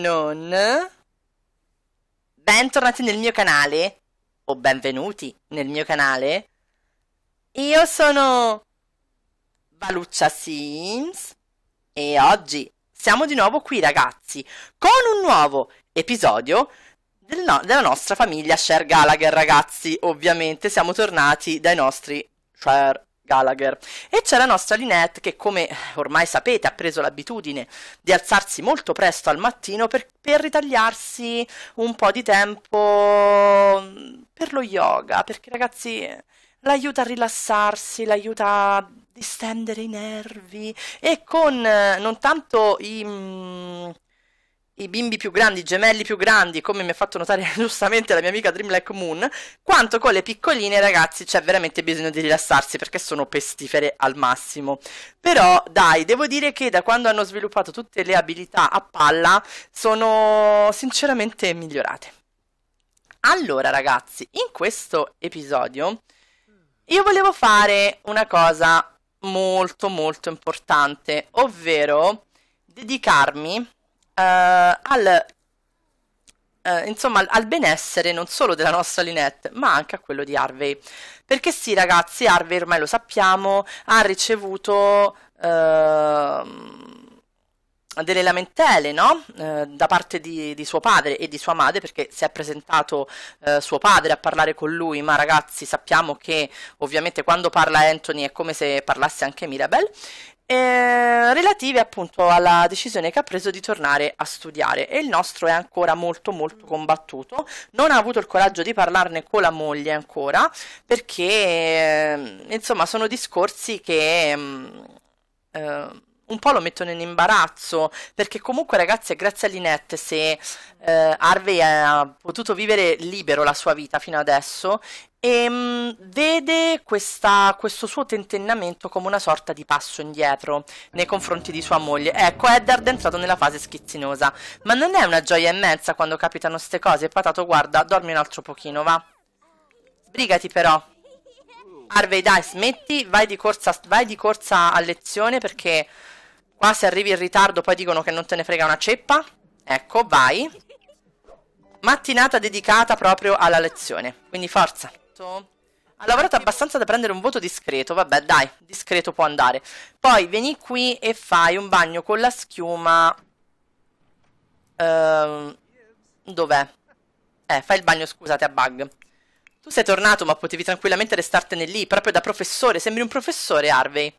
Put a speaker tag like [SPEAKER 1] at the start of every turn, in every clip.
[SPEAKER 1] non... Bentornati nel mio canale, o benvenuti nel mio canale. Io sono Valuccia Sims e oggi siamo di nuovo qui ragazzi con un nuovo episodio del no della nostra famiglia Share Gallagher ragazzi. Ovviamente siamo tornati dai nostri Share Gallagher. E c'è la nostra Linette che, come ormai sapete, ha preso l'abitudine di alzarsi molto presto al mattino per, per ritagliarsi un po' di tempo mm, per lo yoga, perché ragazzi l'aiuta a rilassarsi, l'aiuta a distendere i nervi e con eh, non tanto i mm, i bimbi più grandi, i gemelli più grandi, come mi ha fatto notare giustamente la mia amica Dreamlack Moon, quanto con le piccoline, ragazzi, c'è veramente bisogno di rilassarsi perché sono pestifere al massimo. Però, dai, devo dire che da quando hanno sviluppato tutte le abilità a palla sono sinceramente migliorate. Allora, ragazzi, in questo episodio io volevo fare una cosa molto molto importante, ovvero dedicarmi eh, al Uh, insomma, al benessere non solo della nostra Linette, ma anche a quello di Harvey. Perché sì, ragazzi, Harvey ormai lo sappiamo, ha ricevuto uh, delle lamentele, no? uh, da parte di, di, suo padre e di sua madre, perché si è presentato suo padre a parlare con lui, ma ragazzi sappiamo che ovviamente quando parla Anthony è come se parlasse anche Mirabel, eh, relative appunto alla decisione che ha preso di tornare a studiare e il nostro è ancora molto molto combattuto, non ha avuto il coraggio di parlarne con la moglie ancora perché eh, insomma sono discorsi che ehm, eh, un po' lo mettono in imbarazzo perché comunque ragazzi grazie a Linette se eh, Harvey ha potuto vivere libero la sua vita fino adesso e ehm, vede questa, questo suo tentennamento come una sorta di passo indietro nei confronti di sua moglie. Ecco, Eddard è entrato nella fase schizzinosa, ma non è una gioia immensa quando capitano ste cose. Patato, guarda, dormi un altro pochino, va. Sbrigati però. Harvey, dai, smetti, vai di corsa, vai di corsa a lezione perché qua se arrivi in ritardo poi dicono che non te ne frega una ceppa. Ecco, vai. Mattinata dedicata proprio alla lezione, quindi forza voto. Ha lavorato abbastanza da prendere un voto discreto, vabbè dai, discreto può andare. Poi vieni qui e fai un bagno con la schiuma... Ehm, dov'è? Eh, fai il bagno, scusate, a bug. Tu sei tornato, ma potevi tranquillamente restartene lì, proprio da professore, sembri un professore, Harvey.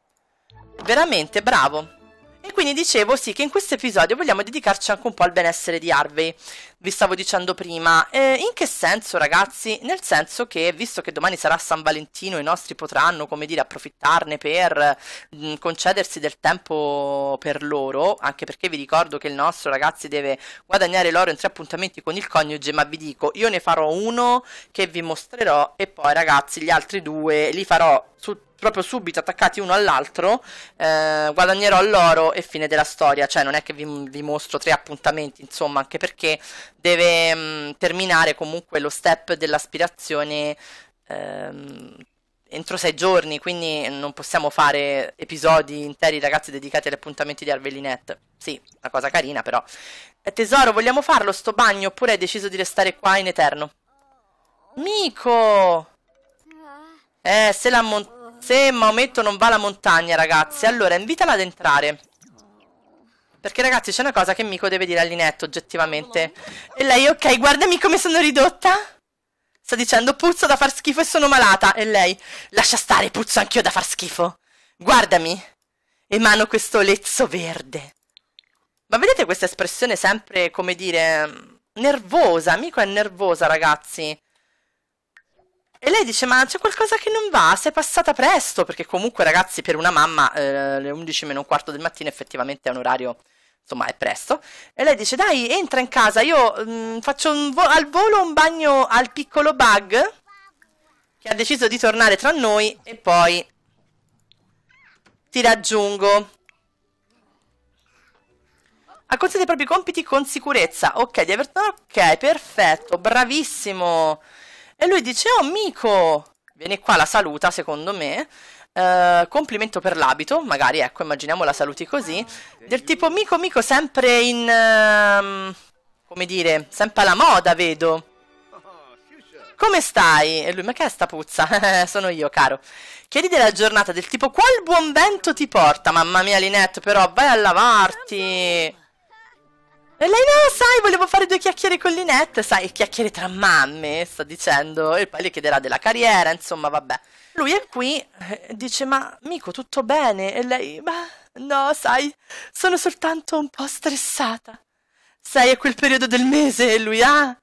[SPEAKER 1] Veramente, bravo. E quindi dicevo sì che in questo episodio vogliamo dedicarci anche un po' al benessere di Harvey. Vi stavo dicendo prima, eh, in che senso ragazzi? Nel senso che visto che domani sarà San Valentino i nostri potranno, come dire, approfittarne per mh, concedersi del tempo per loro, anche perché vi ricordo che il nostro ragazzi deve guadagnare l'oro in tre appuntamenti con il coniuge, ma vi dico, io ne farò uno che vi mostrerò e poi ragazzi gli altri due li farò su proprio subito attaccati uno all'altro, eh, guadagnerò l'oro e fine della storia. Cioè, non è che vi, vi mostro tre appuntamenti, insomma, anche perché deve mh, mm, terminare comunque lo step dell'aspirazione. Ehm, entro sei giorni, quindi non possiamo fare episodi interi, ragazzi, dedicati agli appuntamenti di Arvelinet. Sì, una cosa carina, però. Eh, tesoro, vogliamo farlo sto bagno oppure hai deciso di restare qua in eterno? Mico! Eh, se l'ha montato. Se Maometto non va alla montagna, ragazzi, allora invitala ad entrare. Perché, ragazzi, c'è una cosa che Miko deve dire a Linetto, oggettivamente. E lei, ok, guardami come sono ridotta. Sta dicendo, puzzo da far schifo e sono malata. E lei, lascia stare, puzzo anch'io da far schifo. Guardami. Emano questo lezzo verde. Ma vedete questa espressione sempre, come dire, nervosa. Miko è nervosa, ragazzi. E lei dice: Ma c'è qualcosa che non va? Sei passata presto? Perché comunque, ragazzi, per una mamma eh, le 11 meno un quarto del mattino effettivamente è un orario. Insomma, è presto. E lei dice: Dai, entra in casa. Io mh, mm, faccio vo- al volo un bagno al piccolo bug che ha deciso di tornare tra noi e poi ti raggiungo. Accontenta i propri compiti con sicurezza. Ok, di aver... Ok, perfetto, bravissimo. E lui dice, oh amico, vieni qua, la saluta secondo me. Uh, complimento per l'abito, magari ecco, immaginiamo la saluti così, del tipo amico amico, sempre in... Uh, come dire, sempre alla moda vedo. Come stai? E lui, ma che è sta puzza? Sono io, caro. Chiedi della giornata del tipo, qual buon vento ti porta? Mamma mia, Linette, però vai a lavarti. E lei no, sai, volevo fare due chiacchiere con Linette, sai, chiacchiere tra mamme, sta dicendo, e poi le chiederà della carriera, insomma, vabbè. Lui è qui, eh, dice, ma Mico, tutto bene? E lei, ma no, sai, sono soltanto un po' stressata. Sai, è quel periodo del mese, e lui, ah,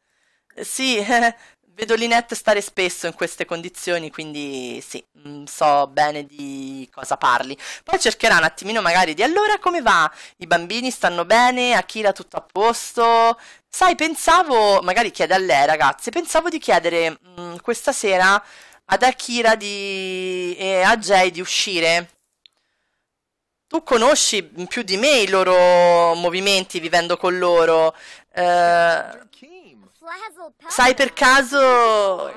[SPEAKER 1] sì, eh, Vedo Linette stare spesso in queste condizioni, quindi sì, mm, so bene di cosa parli. Poi cercherà un attimino magari di allora come va? I bambini stanno bene? Akira tutto a posto? Sai, pensavo, magari chiede a lei ragazzi, pensavo di chiedere mh, mm, questa sera ad Akira di... e a Jay di uscire. Tu conosci più di me i loro movimenti vivendo con loro. Eh... Sai per caso... Eh,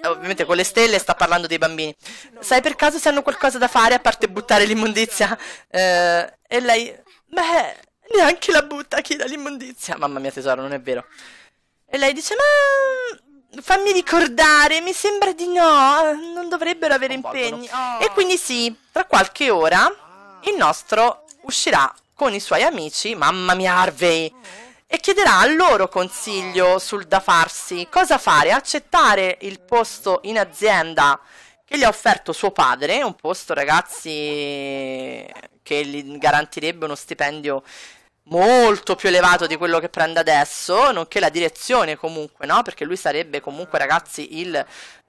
[SPEAKER 1] eh, ovviamente con le stelle sta parlando dei bambini. Sai per caso se hanno qualcosa da fare a parte buttare l'immondizia? Eh, e lei... Beh, neanche la butta chi dà l'immondizia. Mamma mia tesoro, non è vero. E lei dice, ma mm, fammi ricordare, mi sembra di no, non dovrebbero avere impegni. E quindi sì, tra qualche ora il nostro uscirà con i suoi amici, mamma mia Harvey, e chiederà al loro consiglio sul da farsi, cosa fare, accettare il posto in azienda che gli ha offerto suo padre, un posto ragazzi che gli garantirebbe uno stipendio molto più elevato di quello che prende adesso, nonché la direzione comunque, no? Perché lui sarebbe comunque ragazzi il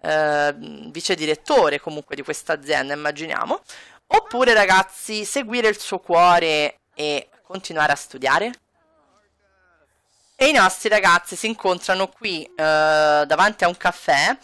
[SPEAKER 1] eh, vice direttore comunque di questa azienda, immaginiamo. Oppure ragazzi seguire il suo cuore e continuare a studiare? E i nostri ragazzi si incontrano qui eh, davanti a un caffè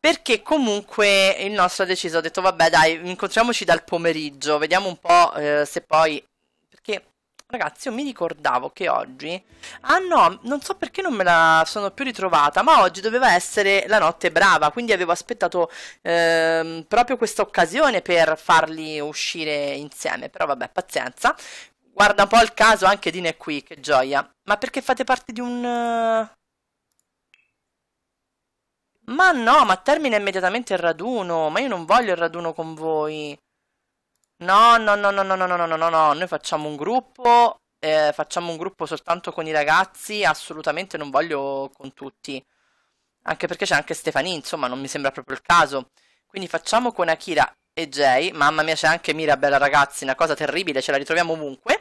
[SPEAKER 1] perché comunque il nostro ha deciso, ha detto vabbè dai, incontriamoci dal pomeriggio, vediamo un po' eh, se poi... Perché ragazzi, io mi ricordavo che oggi... Ah no, non so perché non me la sono più ritrovata, ma oggi doveva essere la notte brava, quindi avevo aspettato eh, proprio questa occasione per farli uscire insieme, però vabbè, pazienza. Guarda un po' il caso anche di qui, che gioia. Ma perché fate parte di un... Eh? Ma no, ma termina immediatamente il raduno. Ma io non voglio il raduno con voi. No, no, no, no, no, no, no, no, no, no. Noi facciamo un gruppo, eh, facciamo un gruppo soltanto con i ragazzi. Assolutamente non voglio con tutti. Anche perché c'è anche Stefani, insomma, non mi sembra proprio il caso. Quindi facciamo con Akira e Jay. Mamma mia, c'è anche Mirabella, ragazzi, una cosa terribile, ce la ritroviamo ovunque.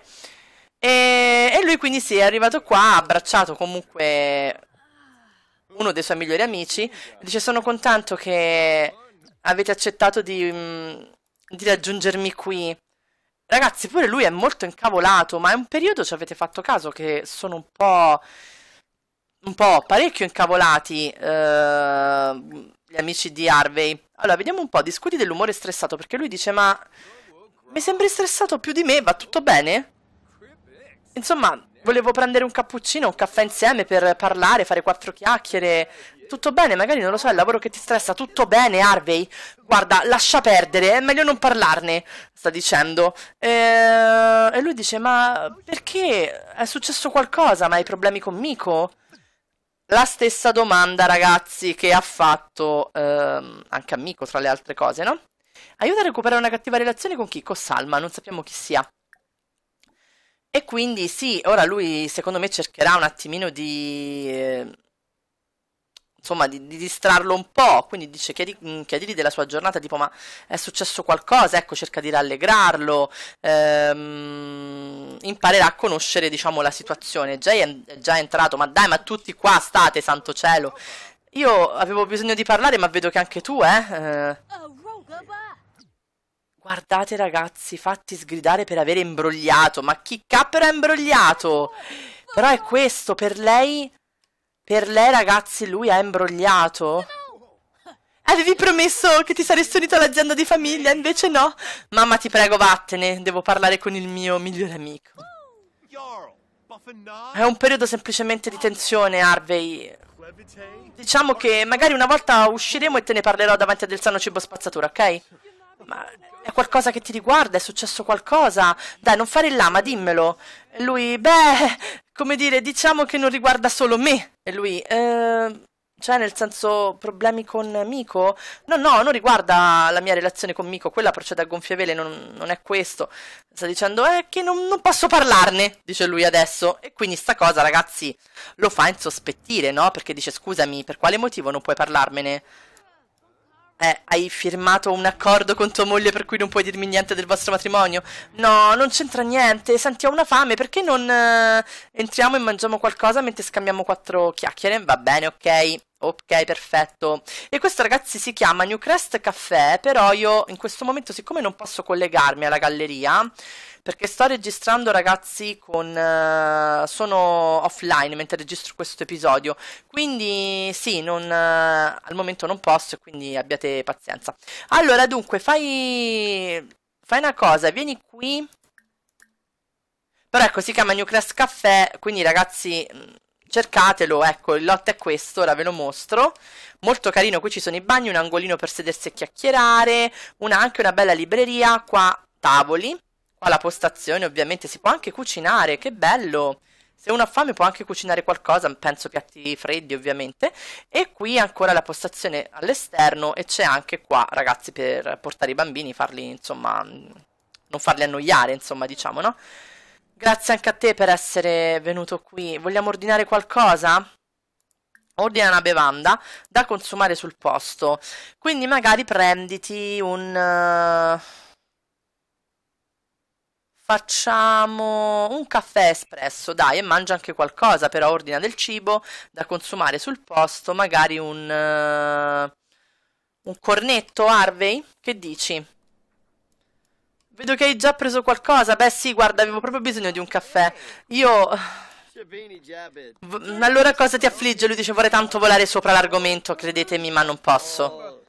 [SPEAKER 1] E, e lui quindi si sì, è arrivato qua, ha abbracciato comunque uno dei suoi migliori amici. Dice: Sono contento che avete accettato di, mm, di raggiungermi qui. Ragazzi, pure lui è molto incavolato, ma è un periodo ci avete fatto caso che sono un po'. un po' parecchio incavolati. Eh, gli amici di Harvey. Allora, vediamo un po', discuti dell'umore stressato, perché lui dice, ma... Mi sembri stressato più di me, va tutto bene? Insomma, volevo prendere un cappuccino, un caffè insieme per parlare, fare quattro chiacchiere. Tutto bene, magari non lo so, è il lavoro che ti stressa. Tutto bene, Harvey. Guarda, lascia perdere, è meglio non parlarne, sta dicendo. E, eh, e lui dice, ma perché? È successo qualcosa, ma hai problemi con Miko? la stessa domanda, ragazzi, che ha fatto ehm, anche Amico, tra le altre cose, no? Aiuta a recuperare una cattiva relazione con chi? Con Salma, non sappiamo chi sia. E quindi sì, ora lui secondo me cercherà un attimino di eh, insomma di, di, distrarlo un po', quindi dice chiedi, mm, chiedigli della sua giornata, tipo ma è successo qualcosa, ecco cerca di rallegrarlo, ehm, imparerà a conoscere diciamo la situazione, Jay è già entrato, ma dai ma tutti qua state, santo cielo, io avevo bisogno di parlare ma vedo che anche tu eh... eh. Guardate ragazzi, fatti sgridare per avere imbrogliato, ma chi capra ha imbrogliato? Però è questo, per lei per lei, ragazzi, lui ha imbrogliato. Avevi promesso che ti saresti unito all'azienda di famiglia, invece no. Mamma, ti prego, vattene. Devo parlare con il mio migliore amico. È un periodo semplicemente di tensione, Harvey. Diciamo che magari una volta usciremo e te ne parlerò davanti a del sano cibo spazzatura, ok? Ma è qualcosa che ti riguarda? È successo qualcosa? Dai, non fare il lama, dimmelo. Lui, beh, come dire, diciamo che non riguarda solo me e lui. Eh, cioè, nel senso, problemi con Miko? No, no, non riguarda la mia relazione con Miko, quella procede a gonfie vele, non, non è questo. Sta dicendo, eh, che non, non, posso parlarne, dice lui adesso. E quindi sta cosa, ragazzi, lo fa insospettire, no? Perché dice, scusami, per quale motivo non puoi parlarmene? Eh, hai firmato un accordo con tua moglie per cui non puoi dirmi niente del vostro matrimonio? No, non c'entra niente. Senti, ho una fame, perché non eh, entriamo e mangiamo qualcosa mentre scambiamo quattro chiacchiere? Va bene, ok. Ok, perfetto. E questo ragazzi si chiama Newcrest Caffè, però io in questo momento siccome non posso collegarmi alla galleria, perché sto registrando ragazzi con... Uh, sono offline mentre registro questo episodio, quindi sì, non, uh, al momento non posso quindi abbiate pazienza. Allora dunque, fai... fai una cosa, vieni qui. Però ecco, si chiama Newcrest Caffè, quindi ragazzi cercatelo, ecco, il lotto è questo, ora ve lo mostro. Molto carino, qui ci sono i bagni, un angolino per sedersi e chiacchierare, una, anche una bella libreria, qua tavoli, qua la postazione ovviamente, si può anche cucinare, che bello! Se uno ha fame può anche cucinare qualcosa, penso piatti freddi ovviamente. E qui ancora la postazione all'esterno e c'è anche qua, ragazzi, per portare i bambini, farli, insomma, non farli annoiare, insomma, diciamo, no? Grazie anche a te per essere venuto qui. Vogliamo ordinare qualcosa? Ordina una bevanda da consumare sul posto. Quindi magari prenditi un... Eh, facciamo un caffè espresso, dai, e mangia anche qualcosa, però ordina del cibo da consumare sul posto, magari un, uh, un cornetto, Harvey, che dici? Vedo che hai già preso qualcosa. Beh, sì, guarda, avevo proprio bisogno di un caffè. Io... V allora cosa ti affligge? Lui dice vorrei tanto volare sopra l'argomento, credetemi, ma non posso.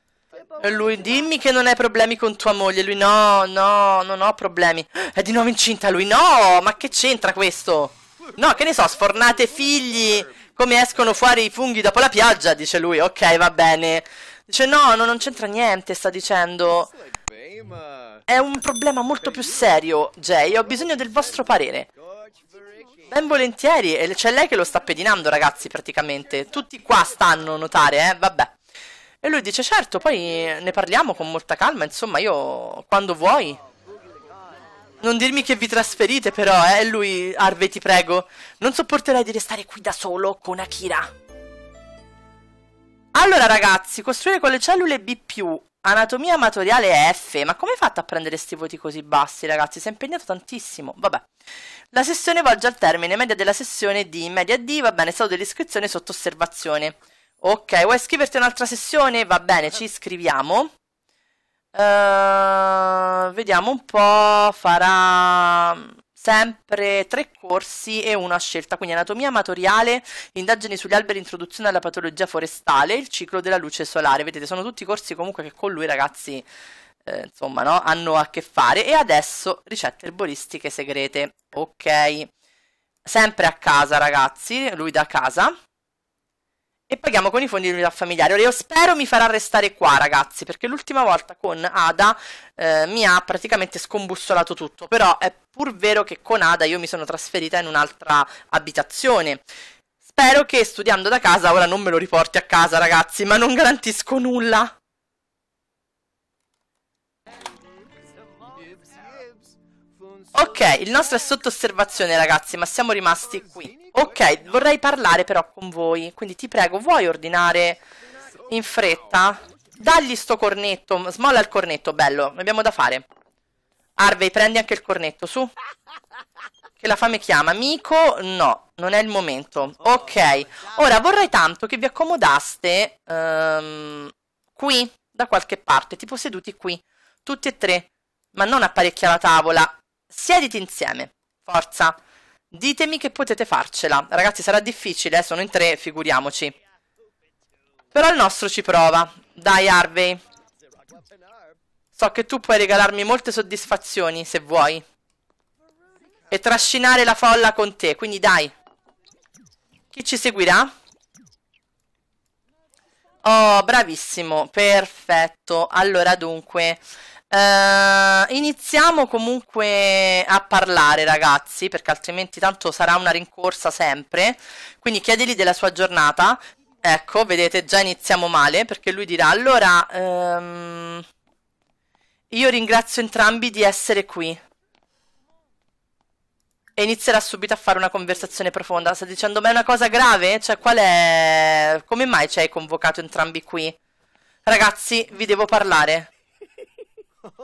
[SPEAKER 1] E lui, dimmi che non hai problemi con tua moglie. Lui, no, no, non ho problemi. È di nuovo incinta lui. No, ma che c'entra questo? No, che ne so, sfornate figli. Come escono fuori i funghi dopo la pioggia, dice lui. Ok, va bene. Dice, no, no non c'entra niente, sta dicendo. È un problema molto più serio, Jay. Ho bisogno del vostro parere. Ben volentieri, c'è lei che lo sta pedinando, ragazzi, praticamente. Tutti qua stanno a notare, eh, vabbè. E lui dice, certo, poi ne parliamo con molta calma, insomma, io quando vuoi. Non dirmi che vi trasferite però, eh, lui, Arve, ti prego. Non sopporterai di restare qui da solo con Akira. Allora ragazzi, costruire con le cellule B+, Anatomia amatoriale F, ma come hai fatto a prendere questi voti così bassi ragazzi? Sei impegnato tantissimo, vabbè. La sessione volge al termine, media della sessione D, media D, va bene, stato dell'iscrizione sotto osservazione. Ok, vuoi iscriverti a un'altra sessione? Va bene, ci iscriviamo. Uh, vediamo un po', farà sempre tre corsi e una scelta, quindi anatomia amatoriale, indagini sugli alberi, introduzione alla patologia forestale, il ciclo della luce solare. Vedete, sono tutti corsi comunque che con lui ragazzi eh, insomma, no? hanno a che fare e adesso ricette erboristiche segrete. Ok. Sempre a casa, ragazzi, lui da casa. E paghiamo con i fondi di unità familiare. Ora io spero mi farà restare qua, ragazzi, perché l'ultima volta con Ada eh, mi ha praticamente scombussolato tutto. Però è pur vero che con Ada io mi sono trasferita in un'altra abitazione. Spero che studiando da casa ora non me lo riporti a casa, ragazzi, ma non garantisco nulla. Ok, il nostro è sotto osservazione, ragazzi, ma siamo rimasti qui. Ok, vorrei parlare però con voi, quindi ti prego, vuoi ordinare in fretta? Dagli sto cornetto, smolla il cornetto, bello, abbiamo da fare. Harvey, prendi anche il cornetto, su. Che la fame chiama. Amico, no, non è il momento. Ok, ora vorrei tanto che vi accomodaste um, qui, da qualche parte, tipo seduti qui, tutti e tre, ma non apparecchia la tavola. Siediti insieme, forza. Ditemi che potete farcela. Ragazzi, sarà difficile, eh? sono in tre, figuriamoci. Però il nostro ci prova. Dai, Harvey. So che tu puoi regalarmi molte soddisfazioni, se vuoi. E trascinare la folla con te, quindi dai. Chi ci seguirà? Oh, bravissimo, perfetto. Allora, dunque, Uh, iniziamo comunque a parlare, ragazzi, perché altrimenti tanto sarà una rincorsa sempre. Quindi chiedili della sua giornata. Ecco, vedete, già iniziamo male perché lui dirà: Allora, um, io ringrazio entrambi di essere qui. E inizierà subito a fare una conversazione profonda. Sta dicendo: Ma è una cosa grave? Cioè, qual è. Come mai ci hai convocato entrambi qui? Ragazzi, vi devo parlare.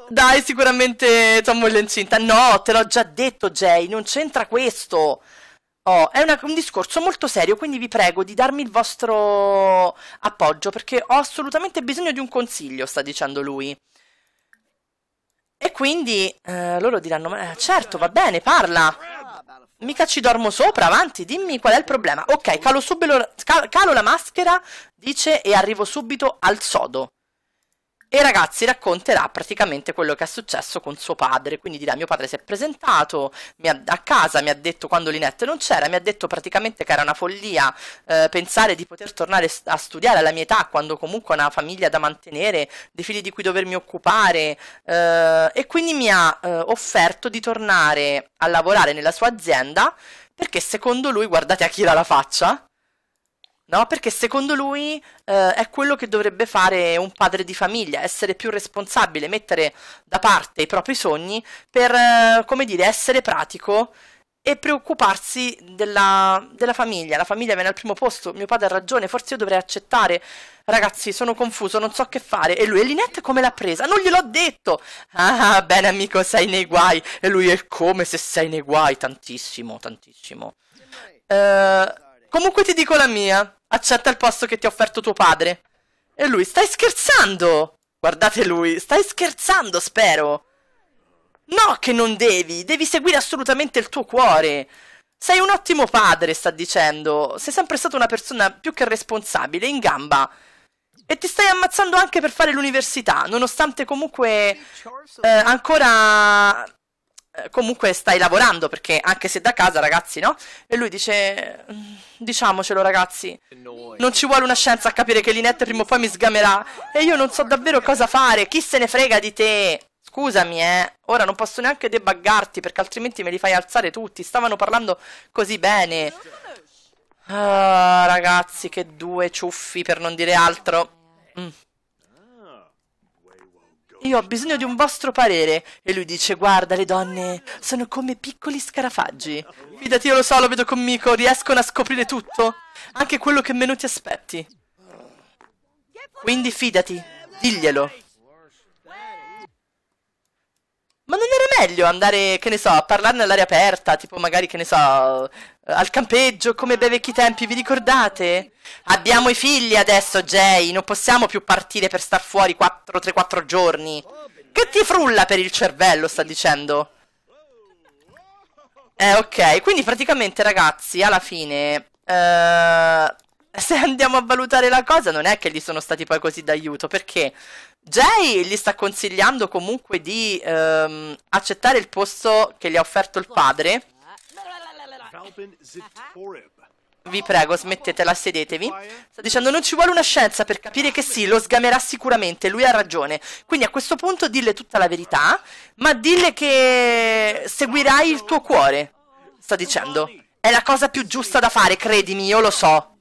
[SPEAKER 1] Dai, sicuramente tua moglie è incinta. No, te l'ho già detto, Jay, non c'entra questo. Oh, è una, un discorso molto serio, quindi vi prego di darmi il vostro appoggio, perché ho assolutamente bisogno di un consiglio, sta dicendo lui. E quindi eh, loro diranno, ma eh, certo, va bene, parla. Mica ci dormo sopra, avanti, dimmi qual è il problema. Ok, calo, subito, calo la maschera, dice, e arrivo subito al sodo e ragazzi racconterà praticamente quello che è successo con suo padre, quindi dirà mio padre si è presentato ha, a casa, mi ha detto quando Linette non c'era, mi ha detto praticamente che era una follia eh, pensare di poter tornare a studiare alla mia età quando comunque ho una famiglia da mantenere, dei figli di cui dovermi occupare eh, e quindi mi ha eh, offerto di tornare a lavorare nella sua azienda perché secondo lui, guardate a chi la faccia, No? Perché secondo lui eh, è quello che dovrebbe fare un padre di famiglia, essere più responsabile, mettere da parte i propri sogni per, eh, come dire, essere pratico e preoccuparsi della, della, famiglia. La famiglia viene al primo posto, mio padre ha ragione, forse io dovrei accettare. Ragazzi, sono confuso, non so che fare. E lui, e come l'ha presa? Non gliel'ho detto! Ah, bene amico, sei nei guai. E lui, è come se sei nei guai? Tantissimo, tantissimo. Eh... Comunque ti dico la mia. Accetta il posto che ti ha offerto tuo padre. E lui, stai scherzando? Guardate lui, stai scherzando, spero. No che non devi, devi seguire assolutamente il tuo cuore. Sei un ottimo padre, sta dicendo. Sei sempre stata una persona più che responsabile, in gamba. E ti stai ammazzando anche per fare l'università, nonostante comunque eh, ancora comunque stai lavorando perché anche se da casa ragazzi no e lui dice mm, diciamocelo ragazzi non ci vuole una scienza a capire che Linette prima o poi mi sgamerà e io non so davvero cosa fare chi se ne frega di te scusami eh ora non posso neanche debuggarti perché altrimenti me li fai alzare tutti stavano parlando così bene ah, ragazzi che due ciuffi per non dire altro mm. Io ho bisogno di un vostro parere. E lui dice, guarda, le donne sono come piccoli scarafaggi. Fidati, io lo so, lo vedo con Mico, riescono a scoprire tutto. Anche quello che meno ti aspetti. Quindi fidati, diglielo. Ma non era meglio andare, che ne so, a parlarne all'aria aperta, tipo magari, che ne so, eh, al campeggio come bei vecchi tempi, vi ricordate? Abbiamo i figli adesso, Jay, non possiamo più partire per star fuori 3-4 giorni. Che ti frulla per il cervello, sta dicendo. Eh, ok, quindi praticamente, ragazzi, alla fine... Eh, se andiamo a valutare la cosa, non è che gli sono stati poi così d'aiuto, perché Jay gli sta consigliando comunque di ehm, accettare il posto che gli ha offerto il padre vi prego, smettetela, sedetevi. Sta dicendo non ci vuole una scienza per capire che sì, lo sgamerà sicuramente, lui ha ragione. Quindi a questo punto dille tutta la verità, ma dille che seguirai il tuo cuore. Sta dicendo. È la cosa più giusta da fare, credimi, io lo so.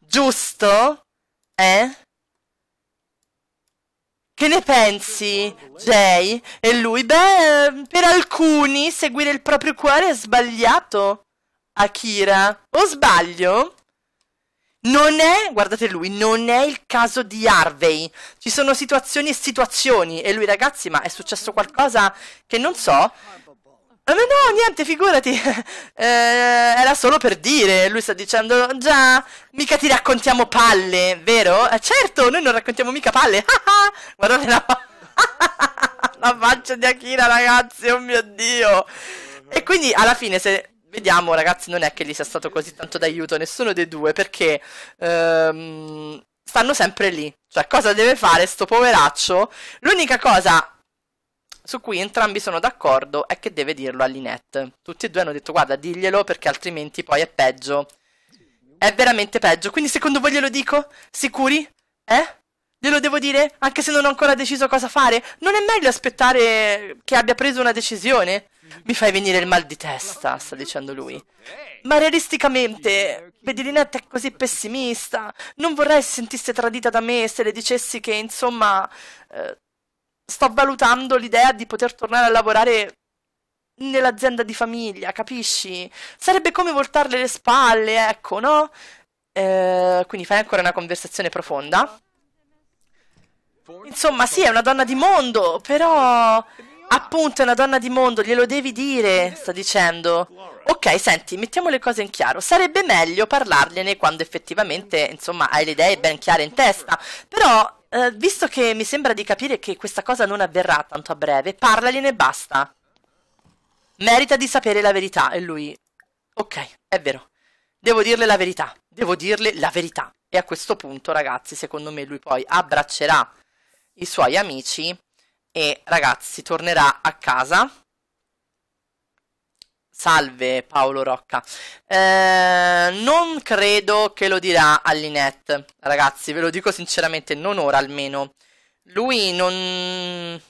[SPEAKER 1] Giusto? Eh? Che ne pensi, Jay? E lui, beh, per alcuni seguire il proprio cuore è sbagliato. Akira. O sbaglio? Non è, guardate lui, non è il caso di Harvey. Ci sono situazioni e situazioni. E lui, ragazzi, ma è successo qualcosa che non so? Ma no, niente, figurati. eh, era solo per dire. Lui sta dicendo, già, mica ti raccontiamo palle, vero? Eh, certo, noi non raccontiamo mica palle. Ah, ah, guardate la, la faccia di Akira, ragazzi, oh mio Dio. E quindi alla fine se vediamo ragazzi, non è che gli sia stato così tanto d'aiuto nessuno dei due perché ehm, stanno sempre lì. Cioè, cosa deve fare sto poveraccio? L'unica cosa su cui entrambi sono d'accordo è che deve dirlo all'Inet. Tutti e due hanno detto guarda diglielo perché altrimenti poi è peggio. È veramente peggio. Quindi secondo voi glielo dico? Sicuri? Eh? Glielo devo dire? Anche se non ho ancora deciso cosa fare? Non è meglio aspettare che abbia preso una decisione? Mi fai venire il mal di testa, sta dicendo lui. Ma realisticamente, Pedilinetta è così pessimista. Non vorrei si sentisse tradita da me se le dicessi che, insomma, eh, sto valutando l'idea di poter tornare a lavorare nell'azienda di famiglia, capisci? Sarebbe come voltarle le spalle, ecco, no? Eh, quindi fai ancora una conversazione profonda. Insomma, sì, è una donna di mondo, però Appunto, è una donna di mondo, glielo devi dire, sta dicendo. Ok, senti, mettiamo le cose in chiaro. Sarebbe meglio parlargliene quando effettivamente, insomma, hai le idee ben chiare in testa. Però, eh, visto che mi sembra di capire che questa cosa non avverrà tanto a breve, parlagliene e basta. Merita di sapere la verità, e lui... Ok, è vero. Devo dirle la verità. Devo dirle la verità. E a questo punto, ragazzi, secondo me lui poi abbraccerà i suoi amici e ragazzi tornerà a casa. Salve Paolo Rocca. Eh, non credo che lo dirà all'Inet, ragazzi, ve lo dico sinceramente, non ora almeno. Lui non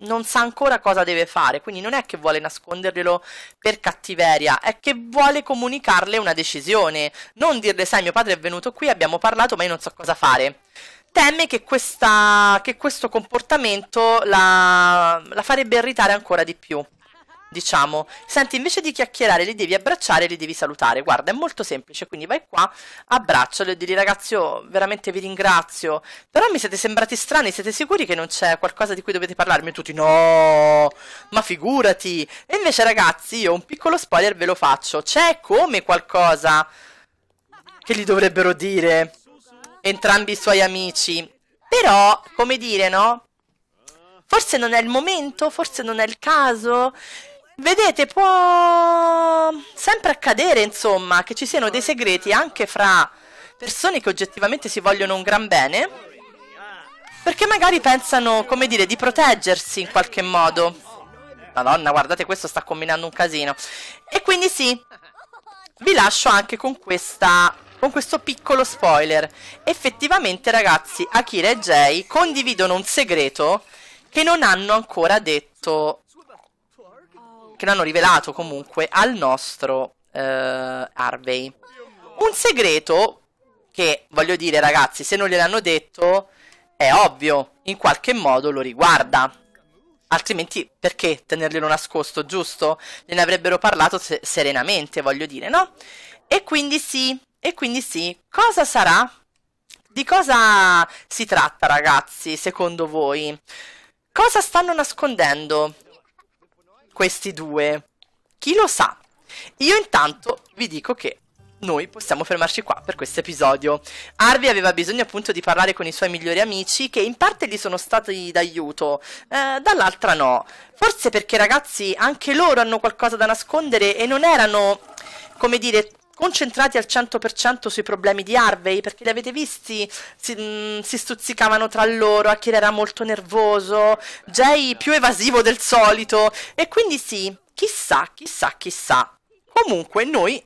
[SPEAKER 1] non sa ancora cosa deve fare, quindi non è che vuole nasconderglielo per cattiveria, è che vuole comunicarle una decisione, non dirle sai mio padre è venuto qui, abbiamo parlato ma io non so cosa fare. Teme che, questa, che questo comportamento la, la farebbe irritare ancora di più diciamo. Senti, invece di chiacchierare, li devi abbracciare e li devi salutare. Guarda, è molto semplice, quindi vai qua, abbraccialo e digli ragazzi, io oh, veramente vi ringrazio. Però mi siete sembrati strani, siete sicuri che non c'è qualcosa di cui dovete parlarmi? tutti, no, ma figurati. E invece ragazzi, io un piccolo spoiler ve lo faccio. C'è come qualcosa che gli dovrebbero dire entrambi i suoi amici. Però, come dire, no? Forse non è il momento, forse non è il caso. Vedete, può sempre accadere, insomma, che ci siano dei segreti anche fra persone che oggettivamente si vogliono un gran bene, perché magari pensano, come dire, di proteggersi in qualche modo. Madonna, guardate, questo sta combinando un casino. E quindi sì, vi lascio anche con questa con questo piccolo spoiler. Effettivamente, ragazzi, Akira e Jay condividono un segreto che non hanno ancora detto che lo hanno rivelato comunque al nostro eh, Harvey. Un segreto che, voglio dire ragazzi, se non gliel'hanno detto, è ovvio, in qualche modo lo riguarda. Altrimenti perché tenerglielo nascosto, giusto? Ne avrebbero parlato se serenamente, voglio dire, no? E quindi sì, e quindi sì, cosa sarà? Di cosa si tratta, ragazzi, secondo voi? Cosa stanno nascondendo? questi due. Chi lo sa? Io intanto vi dico che noi possiamo fermarci qua per questo episodio. Harvey aveva bisogno appunto di parlare con i suoi migliori amici che in parte gli sono stati d'aiuto, eh, dall'altra no. Forse perché ragazzi anche loro hanno qualcosa da nascondere e non erano, come dire, concentrati al 100% sui problemi di Harvey, perché li avete visti, si, mh, mm, si stuzzicavano tra loro, Achille era molto nervoso, Jay più evasivo del solito, e quindi sì, chissà, chissà, chissà. Comunque noi,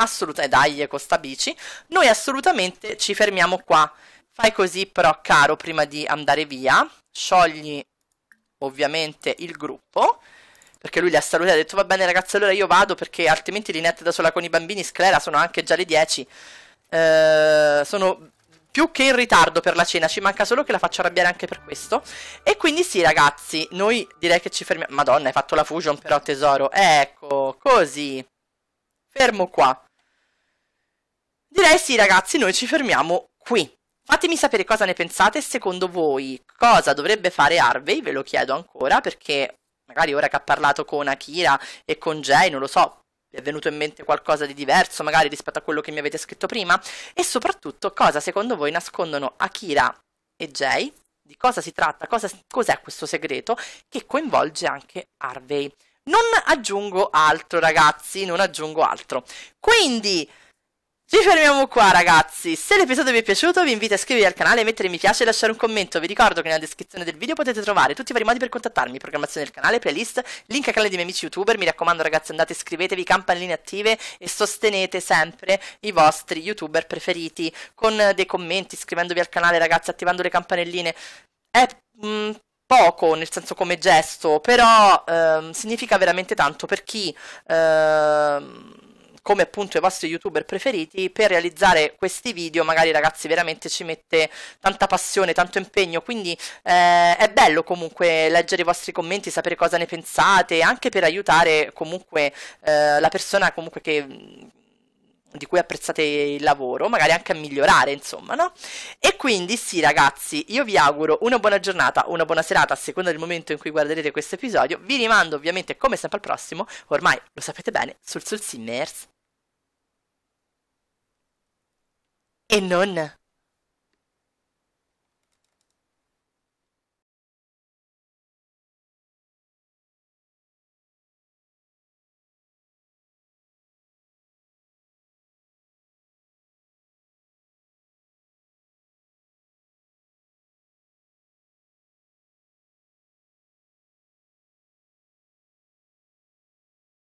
[SPEAKER 1] assolutamente, dai Costa bici, noi assolutamente ci fermiamo qua. Fai così però, caro, prima di andare via, sciogli ovviamente il gruppo, perché lui li ha salutati e ha detto va bene ragazzi allora io vado perché altrimenti Linette da sola con i bambini sclera sono anche già le 10. Eh, sono più che in ritardo per la cena, ci manca solo che la faccio arrabbiare anche per questo. E quindi sì, ragazzi, noi direi che ci fermiamo. Madonna, hai fatto la fusion però, tesoro. Ecco, così. Fermo qua. Direi sì, ragazzi, noi ci fermiamo qui. Fatemi sapere cosa ne pensate, secondo voi cosa dovrebbe fare Harvey, ve lo chiedo ancora perché magari ora che ha parlato con Akira e con Jay, non lo so, vi è venuto in mente qualcosa di diverso magari rispetto a quello che mi avete scritto prima? E soprattutto cosa secondo voi nascondono Akira e Jay? Di cosa si tratta? Cosa, cos'è questo segreto che coinvolge anche Harvey? Non aggiungo altro ragazzi, non aggiungo altro. Quindi... Ci fermiamo qua ragazzi, se l'episodio vi è piaciuto vi invito a iscrivervi al canale, mettere mi piace e lasciare un commento, vi ricordo che nella descrizione del video potete trovare tutti i vari modi per contattarmi, programmazione del canale, playlist, link al canale dei miei amici youtuber, mi raccomando ragazzi andate iscrivetevi, campanelline attive e sostenete sempre i vostri youtuber preferiti con dei commenti, iscrivendovi al canale ragazzi, attivando le campanelline, è mh, mm, poco nel senso come gesto, però ehm, significa veramente tanto per chi... Ehm, come appunto i vostri youtuber preferiti per realizzare questi video magari ragazzi veramente ci mette tanta passione tanto impegno quindi eh, è bello comunque leggere i vostri commenti sapere cosa ne pensate anche per aiutare comunque eh, la persona comunque che di cui apprezzate il lavoro, magari anche a migliorare, insomma, no? E quindi sì, ragazzi, io vi auguro una buona giornata, una buona serata, a seconda del momento in cui guarderete questo episodio. Vi rimando ovviamente, come sempre, al prossimo, ormai lo sapete bene, sul Soul Simmers. et non.